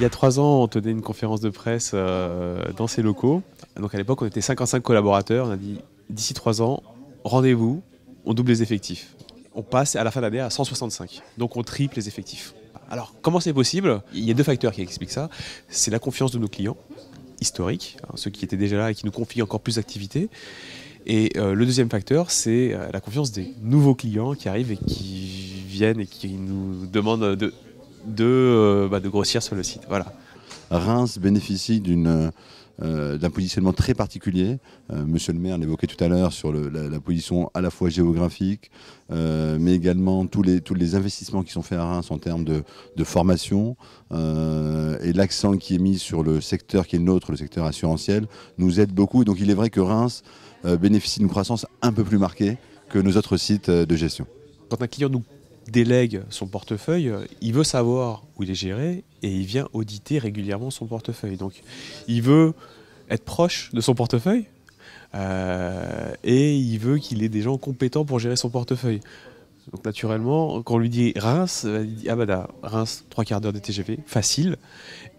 il y a trois ans, on tenait une conférence de presse euh, dans ces locaux. Donc à l'époque, on était 55 collaborateurs. On a dit d'ici trois ans, rendez-vous, on double les effectifs. On passe à la fin de l'année à 165. Donc on triple les effectifs. Alors comment c'est possible Il y a deux facteurs qui expliquent ça. C'est la confiance de nos clients historiques, hein, ceux qui étaient déjà là et qui nous confient encore plus d'activités. Et euh, le deuxième facteur, c'est euh, la confiance des nouveaux clients qui arrivent et qui viennent et qui nous demandent de de, euh, bah, de grossir sur le site. Voilà. Reims bénéficie d'une euh, d'un positionnement très particulier. Euh, Monsieur le maire l'évoquait tout à l'heure sur la, position à la fois géographique, mais également tous les, tous les investissements qui sont faits à Reims en termes de, formation et l'accent qui est mis sur le secteur qui est le nôtre, le secteur assurantiel, nous aide beaucoup. Donc il est vrai que Reims bénéficie d'une croissance un peu plus marquée que nos autres sites de gestion. Quand un client nous délègue son portefeuille, il veut savoir où il est géré et il vient auditer régulièrement son portefeuille. Donc il veut être proche de son portefeuille euh, et il veut qu'il ait des gens compétents pour gérer son portefeuille. Donc naturellement, quand on lui dit Reims, il dit ah bah là, Reims, trois quarts d'heure de TGV, facile.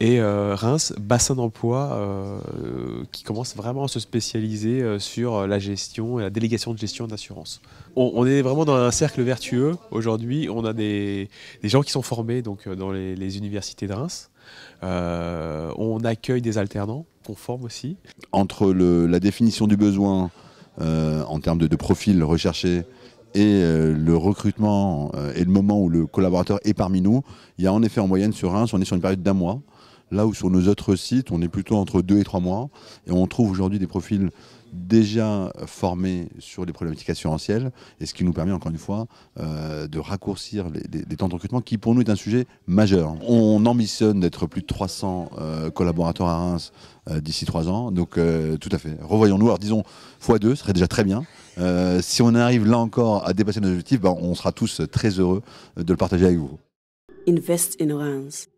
Et euh, Reims, bassin d'emploi euh, qui commence vraiment à se spécialiser euh, sur la gestion et la délégation de gestion d'assurance. On, est vraiment dans un cercle vertueux. Aujourd'hui, on a des, gens qui sont formés donc, dans les, universités de Reims. on accueille des alternants qu'on forme aussi. Entre la définition du besoin en termes de, de profil recherché et euh, le recrutement euh, et le moment où le collaborateur est parmi nous, il y a en effet en moyenne sur Reims, on est sur une période d'un mois. Là où sur nos autres sites, on est plutôt entre deux et trois mois. Et on trouve aujourd'hui des profils déjà formés sur les problématiques assurantielles, et ce qui nous permet encore une fois euh, de raccourcir les, temps de recrutement, qui pour nous est un sujet majeur. On ambitionne d'être plus de 300 collaborateurs à Reims d'ici trois ans, donc tout à fait. Revoyons-nous, alors disons x2, ce serait déjà très bien. Euh, si on arrive là encore à dépasser nos objectifs, ben, on sera tous très heureux de le partager avec vous. Invest in